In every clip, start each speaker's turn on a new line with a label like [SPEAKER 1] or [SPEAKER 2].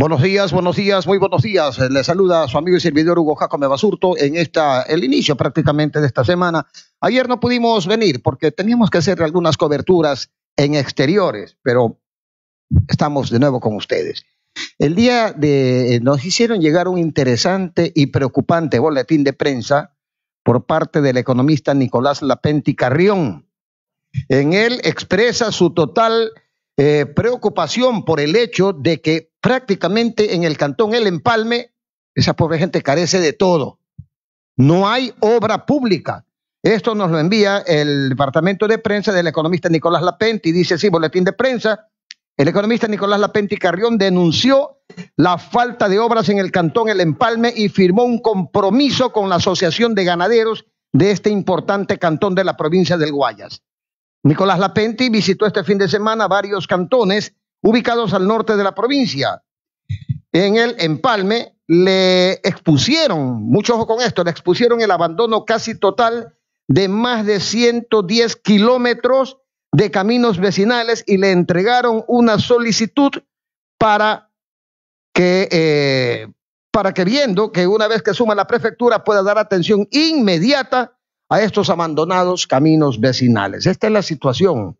[SPEAKER 1] Buenos días, buenos días, muy buenos días. Les saluda a su amigo y servidor Hugo Jacome Basurto en esta, el inicio prácticamente de esta semana. Ayer no pudimos venir porque teníamos que hacer algunas coberturas en exteriores, pero estamos de nuevo con ustedes. El día de eh, nos hicieron llegar un interesante y preocupante boletín de prensa por parte del economista Nicolás Lapenti Carrión. En él expresa su total eh, preocupación por el hecho de que prácticamente en el cantón El Empalme, esa pobre gente carece de todo. No hay obra pública. Esto nos lo envía el departamento de prensa del economista Nicolás Lapenti. Dice así, boletín de prensa. El economista Nicolás Lapenti Carrión denunció la falta de obras en el cantón El Empalme y firmó un compromiso con la Asociación de Ganaderos de este importante cantón de la provincia del Guayas. Nicolás Lapenti visitó este fin de semana varios cantones ubicados al norte de la provincia. En el empalme le expusieron, mucho ojo con esto, le expusieron el abandono casi total de más de 110 kilómetros de caminos vecinales y le entregaron una solicitud para que, eh, para que viendo que una vez que suma la prefectura pueda dar atención inmediata a estos abandonados caminos vecinales. Esta es la situación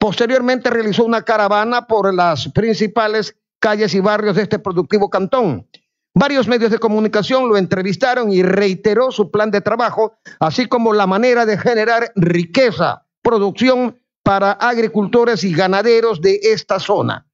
[SPEAKER 1] Posteriormente realizó una caravana por las principales calles y barrios de este productivo cantón. Varios medios de comunicación lo entrevistaron y reiteró su plan de trabajo, así como la manera de generar riqueza, producción para agricultores y ganaderos de esta zona.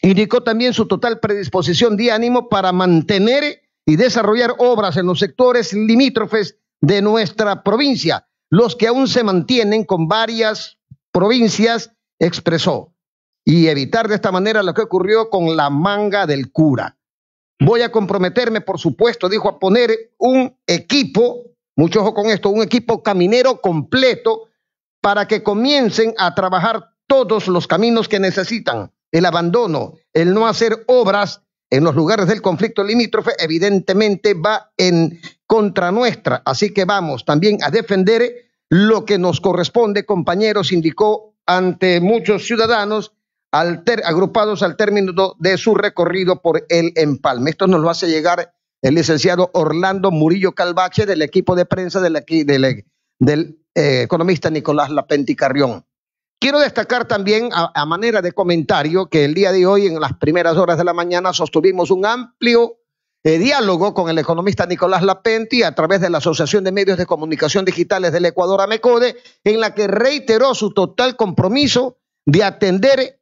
[SPEAKER 1] Indicó también su total predisposición de ánimo para mantener y desarrollar obras en los sectores limítrofes de nuestra provincia, los que aún se mantienen con varias provincias, expresó, y evitar de esta manera lo que ocurrió con la manga del cura. Voy a comprometerme, por supuesto, dijo, a poner un equipo, mucho ojo con esto, un equipo caminero completo para que comiencen a trabajar todos los caminos que necesitan. El abandono, el no hacer obras en los lugares del conflicto limítrofe, evidentemente va en contra nuestra. Así que vamos también a defender lo que nos corresponde, compañeros, indicó ante muchos ciudadanos agrupados al término de su recorrido por el empalme. Esto nos lo hace llegar el licenciado Orlando Murillo Calvache del equipo de prensa del, del eh, economista Nicolás Lapenti Carrión. Quiero destacar también, a manera de comentario, que el día de hoy, en las primeras horas de la mañana, sostuvimos un amplio diálogo con el economista Nicolás Lapenti a través de la Asociación de Medios de Comunicación Digitales del Ecuador, AMECODE, en la que reiteró su total compromiso de atender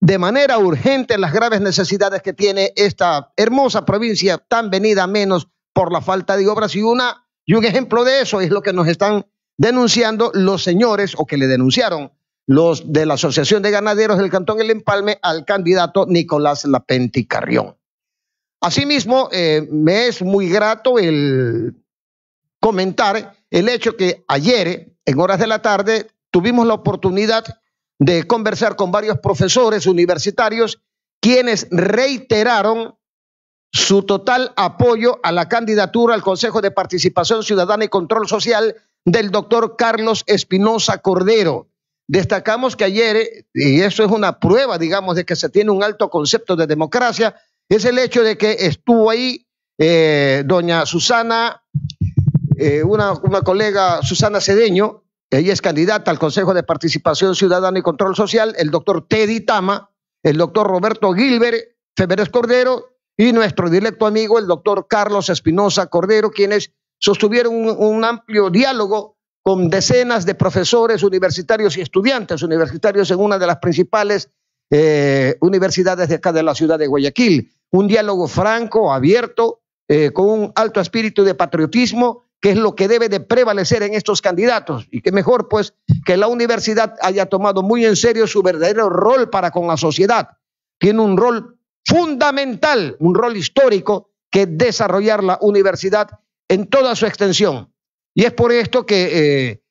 [SPEAKER 1] de manera urgente las graves necesidades que tiene esta hermosa provincia tan venida menos por la falta de obras y una y un ejemplo de eso es lo que nos están denunciando los señores o que le denunciaron los de la Asociación de Ganaderos del Cantón El Empalme al candidato Nicolás Lapenti Carrión. Asimismo, eh, me es muy grato el comentar el hecho que ayer, en horas de la tarde, tuvimos la oportunidad de conversar con varios profesores universitarios, quienes reiteraron su total apoyo a la candidatura al Consejo de Participación Ciudadana y Control Social del doctor Carlos Espinosa Cordero. Destacamos que ayer, y eso es una prueba, digamos, de que se tiene un alto concepto de democracia, es el hecho de que estuvo ahí eh, doña Susana, eh, una, colega Susana Cedeño, ella es candidata al Consejo de Participación Ciudadana y Control Social, el doctor Teddy Tama, el doctor Roberto Gilbert Feveres Cordero y nuestro directo amigo, el doctor Carlos Espinosa Cordero, quienes sostuvieron un, amplio diálogo con decenas de profesores universitarios y estudiantes universitarios en una de las principales eh, universidades de acá de la ciudad de Guayaquil un diálogo franco, abierto, eh, con un alto espíritu de patriotismo, que es lo que debe de prevalecer en estos candidatos. Y que mejor, pues, que la universidad haya tomado muy en serio su verdadero rol para con la sociedad. Tiene un rol fundamental, un rol histórico que desarrollar la universidad en toda su extensión. Y es por esto que eh,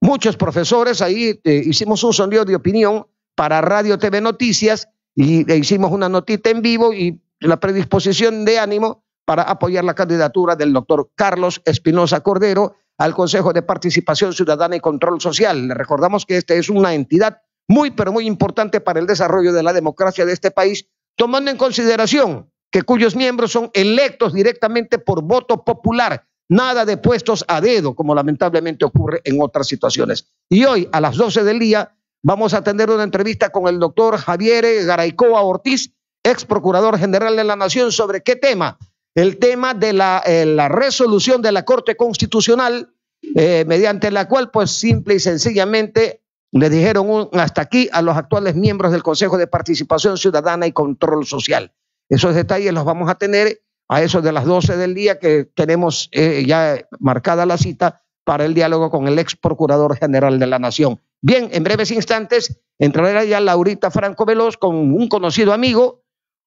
[SPEAKER 1] muchos profesores, ahí eh, hicimos un sondeo de opinión para Radio TV Noticias y le hicimos una notita en vivo y la predisposición de ánimo para apoyar la candidatura del doctor Carlos Espinosa Cordero al Consejo de Participación Ciudadana y Control Social. Le recordamos que esta es una entidad muy, pero muy importante para el desarrollo de la democracia de este país, tomando en consideración que cuyos miembros son electos directamente por voto popular, nada de puestos a dedo, como lamentablemente ocurre en otras situaciones. Y hoy, a las 12 del día, Vamos a tener una entrevista con el doctor Javier Garaycoa Ortiz, ex procurador general de la Nación, sobre qué tema. El tema de la, eh, resolución de la Corte Constitucional, eh, mediante la cual, pues simple y sencillamente, le dijeron hasta aquí a los actuales miembros del Consejo de Participación Ciudadana y Control Social. Esos detalles los vamos a tener a eso de las 12 del día que tenemos eh, ya marcada la cita para el diálogo con el ex procurador general de la Nación. Bien, en breves instantes entrará ya Laurita Franco Veloz con un conocido amigo,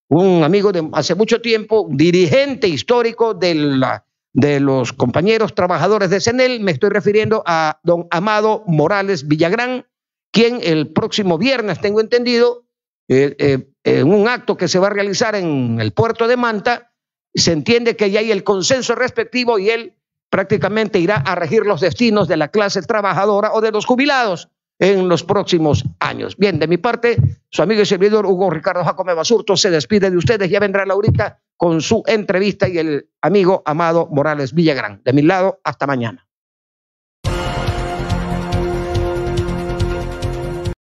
[SPEAKER 1] un amigo de hace mucho tiempo, dirigente histórico de, de los compañeros trabajadores de CENEL. Me estoy refiriendo a don Amado Morales Villagrán, quien el próximo viernes, tengo entendido, eh, eh, en un acto que se va a realizar en el puerto de Manta, se entiende que ya hay el consenso respectivo y él prácticamente irá a regir los destinos de la clase trabajadora o de los jubilados en los próximos años. Bien, de mi parte, su amigo y servidor Hugo Ricardo Jacome Basurto se despide de ustedes. Ya vendrá Laurita con su entrevista y el amigo Amado Morales Villagrán. De mi lado, hasta mañana.